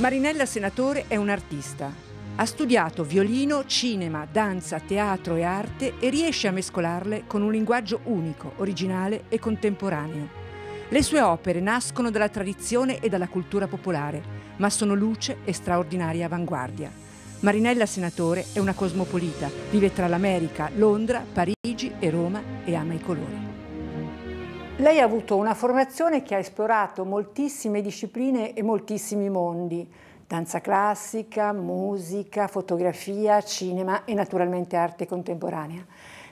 Marinella Senatore è un'artista. Ha studiato violino, cinema, danza, teatro e arte e riesce a mescolarle con un linguaggio unico, originale e contemporaneo. Le sue opere nascono dalla tradizione e dalla cultura popolare, ma sono luce e straordinaria avanguardia. Marinella Senatore è una cosmopolita, vive tra l'America, Londra, Parigi e Roma e ama i colori. Lei ha avuto una formazione che ha esplorato moltissime discipline e moltissimi mondi, danza classica, musica, fotografia, cinema e naturalmente arte contemporanea.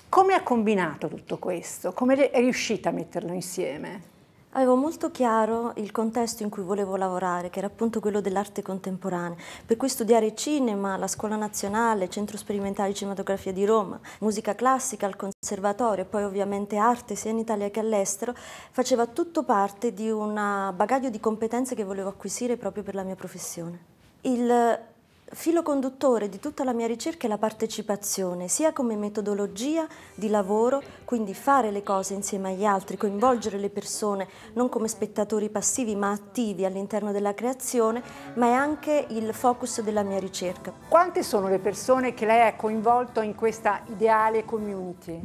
Come ha combinato tutto questo? Come è riuscita a metterlo insieme? Avevo molto chiaro il contesto in cui volevo lavorare, che era appunto quello dell'arte contemporanea. Per cui studiare cinema, alla Scuola Nazionale, Centro Sperimentale di Cinematografia di Roma, musica classica al Conservatorio e poi ovviamente arte sia in Italia che all'estero, faceva tutto parte di un bagaglio di competenze che volevo acquisire proprio per la mia professione. Il Filo conduttore di tutta la mia ricerca è la partecipazione, sia come metodologia di lavoro, quindi fare le cose insieme agli altri, coinvolgere le persone non come spettatori passivi ma attivi all'interno della creazione, ma è anche il focus della mia ricerca. Quante sono le persone che lei ha coinvolto in questa ideale community?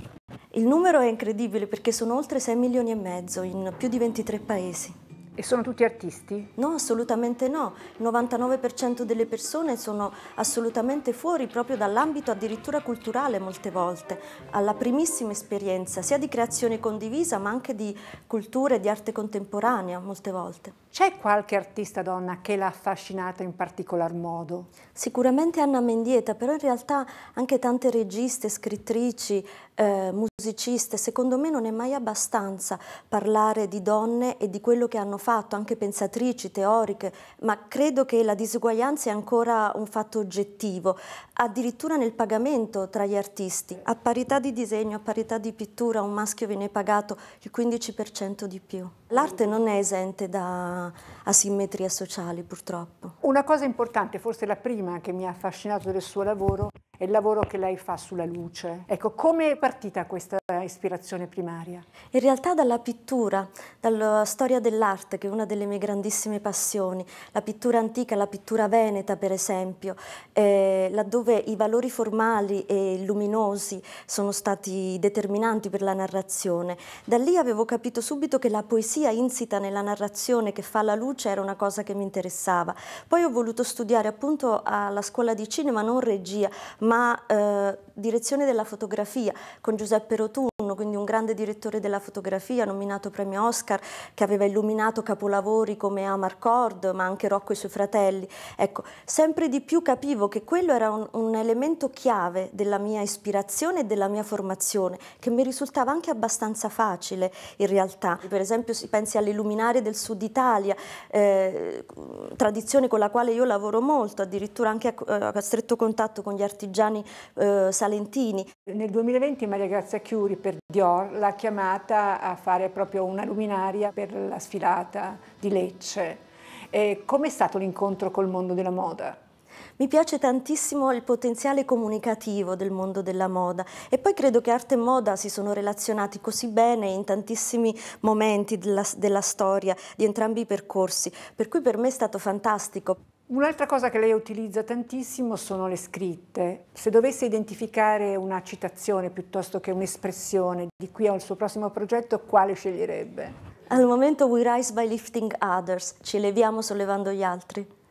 Il numero è incredibile perché sono oltre 6 milioni e mezzo in più di 23 paesi. E sono tutti artisti? No, assolutamente no. Il 99% delle persone sono assolutamente fuori proprio dall'ambito addirittura culturale molte volte, alla primissima esperienza, sia di creazione condivisa ma anche di cultura e di arte contemporanea molte volte. C'è qualche artista donna che l'ha affascinata in particolar modo? Sicuramente Anna Mendieta, però in realtà anche tante registe, scrittrici, eh, musicisti, musiciste, secondo me non è mai abbastanza parlare di donne e di quello che hanno fatto, anche pensatrici, teoriche, ma credo che la disuguaglianza è ancora un fatto oggettivo, addirittura nel pagamento tra gli artisti. A parità di disegno, a parità di pittura, un maschio viene pagato il 15% di più. L'arte non è esente da asimmetrie sociali, purtroppo. Una cosa importante, forse la prima che mi ha affascinato del suo lavoro, il lavoro che lei fa sulla luce. Ecco, come è partita questa ispirazione primaria? In realtà dalla pittura, dalla storia dell'arte, che è una delle mie grandissime passioni, la pittura antica, la pittura veneta per esempio, eh, laddove i valori formali e luminosi sono stati determinanti per la narrazione. Da lì avevo capito subito che la poesia insita nella narrazione che fa la luce era una cosa che mi interessava. Poi ho voluto studiare appunto alla scuola di cinema, non regia, ma eh, direzione della fotografia con Giuseppe Rotunno, quindi un grande direttore della fotografia nominato premio Oscar che aveva illuminato capolavori come Amar Amarcord ma anche Rocco e i suoi fratelli. Ecco, sempre di più capivo che quello era un, un elemento chiave della mia ispirazione e della mia formazione che mi risultava anche abbastanza facile in realtà. Per esempio si pensi all'illuminare del sud Italia, eh, tradizione con la quale io lavoro molto, addirittura anche a, eh, a stretto contatto con gli artigiani eh, salentini. Nel 2020 Maria Grazia Chiuri per Dior l'ha chiamata a fare proprio una luminaria per la sfilata di Lecce. Come è stato l'incontro col mondo della moda? Mi piace tantissimo il potenziale comunicativo del mondo della moda e poi credo che arte e moda si sono relazionati così bene in tantissimi momenti della, della storia di entrambi i percorsi, per cui per me è stato fantastico. Un'altra cosa che lei utilizza tantissimo sono le scritte. Se dovesse identificare una citazione piuttosto che un'espressione di qui al suo prossimo progetto, quale sceglierebbe? Al momento we rise by lifting others, ci leviamo sollevando gli altri.